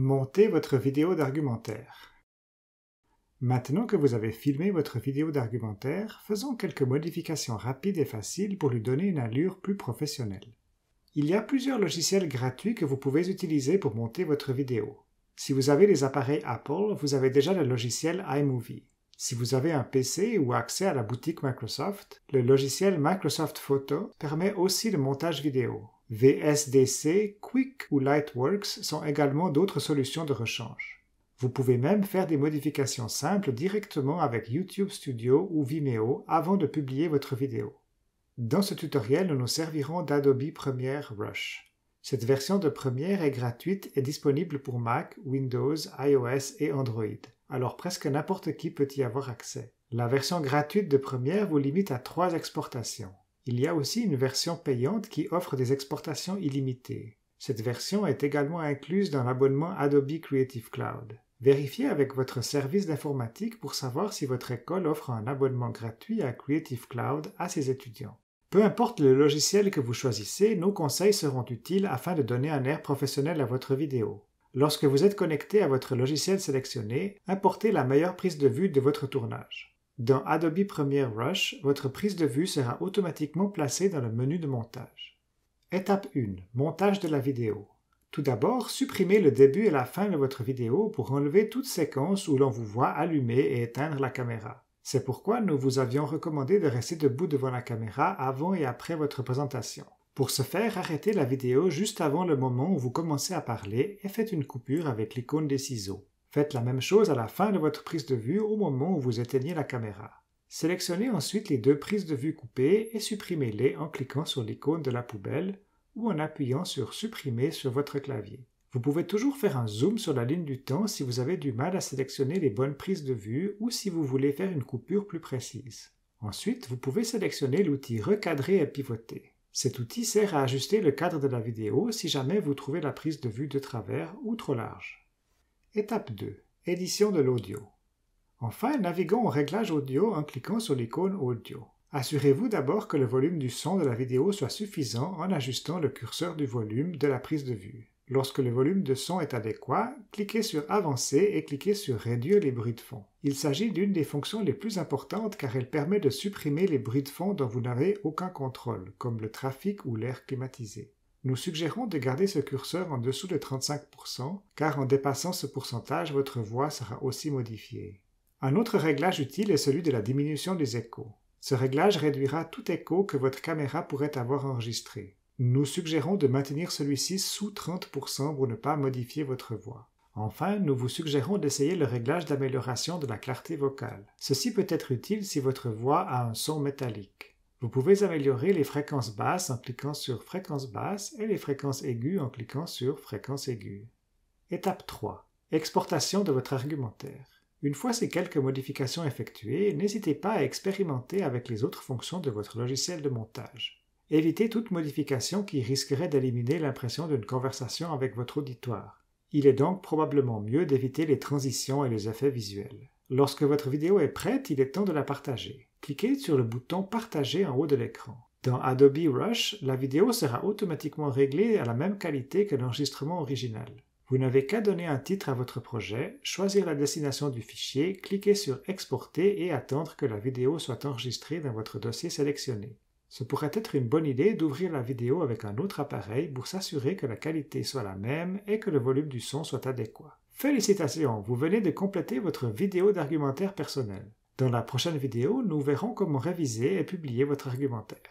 Montez votre vidéo d'argumentaire. Maintenant que vous avez filmé votre vidéo d'argumentaire, faisons quelques modifications rapides et faciles pour lui donner une allure plus professionnelle. Il y a plusieurs logiciels gratuits que vous pouvez utiliser pour monter votre vidéo. Si vous avez les appareils Apple, vous avez déjà le logiciel iMovie. Si vous avez un PC ou accès à la boutique Microsoft, le logiciel Microsoft Photo permet aussi le montage vidéo. VSDC, Quick ou Lightworks sont également d'autres solutions de rechange. Vous pouvez même faire des modifications simples directement avec YouTube Studio ou Vimeo avant de publier votre vidéo. Dans ce tutoriel, nous nous servirons d'Adobe Premiere Rush. Cette version de Premiere est gratuite et disponible pour Mac, Windows, iOS et Android, alors presque n'importe qui peut y avoir accès. La version gratuite de Premiere vous limite à trois exportations. Il y a aussi une version payante qui offre des exportations illimitées. Cette version est également incluse dans l'abonnement Adobe Creative Cloud. Vérifiez avec votre service d'informatique pour savoir si votre école offre un abonnement gratuit à Creative Cloud à ses étudiants. Peu importe le logiciel que vous choisissez, nos conseils seront utiles afin de donner un air professionnel à votre vidéo. Lorsque vous êtes connecté à votre logiciel sélectionné, importez la meilleure prise de vue de votre tournage. Dans Adobe Premiere Rush, votre prise de vue sera automatiquement placée dans le menu de montage. Étape 1. Montage de la vidéo. Tout d'abord, supprimez le début et la fin de votre vidéo pour enlever toute séquence où l'on vous voit allumer et éteindre la caméra. C'est pourquoi nous vous avions recommandé de rester debout devant la caméra avant et après votre présentation. Pour ce faire, arrêtez la vidéo juste avant le moment où vous commencez à parler et faites une coupure avec l'icône des ciseaux. Faites la même chose à la fin de votre prise de vue au moment où vous éteignez la caméra. Sélectionnez ensuite les deux prises de vue coupées et supprimez-les en cliquant sur l'icône de la poubelle ou en appuyant sur Supprimer sur votre clavier. Vous pouvez toujours faire un zoom sur la ligne du temps si vous avez du mal à sélectionner les bonnes prises de vue ou si vous voulez faire une coupure plus précise. Ensuite, vous pouvez sélectionner l'outil Recadrer et pivoter. Cet outil sert à ajuster le cadre de la vidéo si jamais vous trouvez la prise de vue de travers ou trop large. Étape 2. Édition de l'audio. Enfin, naviguons au réglage audio en cliquant sur l'icône audio. Assurez-vous d'abord que le volume du son de la vidéo soit suffisant en ajustant le curseur du volume de la prise de vue. Lorsque le volume de son est adéquat, cliquez sur Avancer et cliquez sur Réduire les bruits de fond. Il s'agit d'une des fonctions les plus importantes car elle permet de supprimer les bruits de fond dont vous n'avez aucun contrôle, comme le trafic ou l'air climatisé. Nous suggérons de garder ce curseur en dessous de 35%, car en dépassant ce pourcentage, votre voix sera aussi modifiée. Un autre réglage utile est celui de la diminution des échos. Ce réglage réduira tout écho que votre caméra pourrait avoir enregistré. Nous suggérons de maintenir celui-ci sous 30% pour ne pas modifier votre voix. Enfin, nous vous suggérons d'essayer le réglage d'amélioration de la clarté vocale. Ceci peut être utile si votre voix a un son métallique. Vous pouvez améliorer les fréquences basses en cliquant sur Fréquences basses et les fréquences aiguës en cliquant sur Fréquences aiguës. Étape 3. Exportation de votre argumentaire. Une fois ces quelques modifications effectuées, n'hésitez pas à expérimenter avec les autres fonctions de votre logiciel de montage. Évitez toute modification qui risquerait d'éliminer l'impression d'une conversation avec votre auditoire. Il est donc probablement mieux d'éviter les transitions et les effets visuels. Lorsque votre vidéo est prête, il est temps de la partager. Cliquez sur le bouton Partager en haut de l'écran. Dans Adobe Rush, la vidéo sera automatiquement réglée à la même qualité que l'enregistrement original. Vous n'avez qu'à donner un titre à votre projet, choisir la destination du fichier, cliquer sur Exporter et attendre que la vidéo soit enregistrée dans votre dossier sélectionné. Ce pourrait être une bonne idée d'ouvrir la vidéo avec un autre appareil pour s'assurer que la qualité soit la même et que le volume du son soit adéquat. Félicitations, vous venez de compléter votre vidéo d'argumentaire personnel. Dans la prochaine vidéo, nous verrons comment réviser et publier votre argumentaire.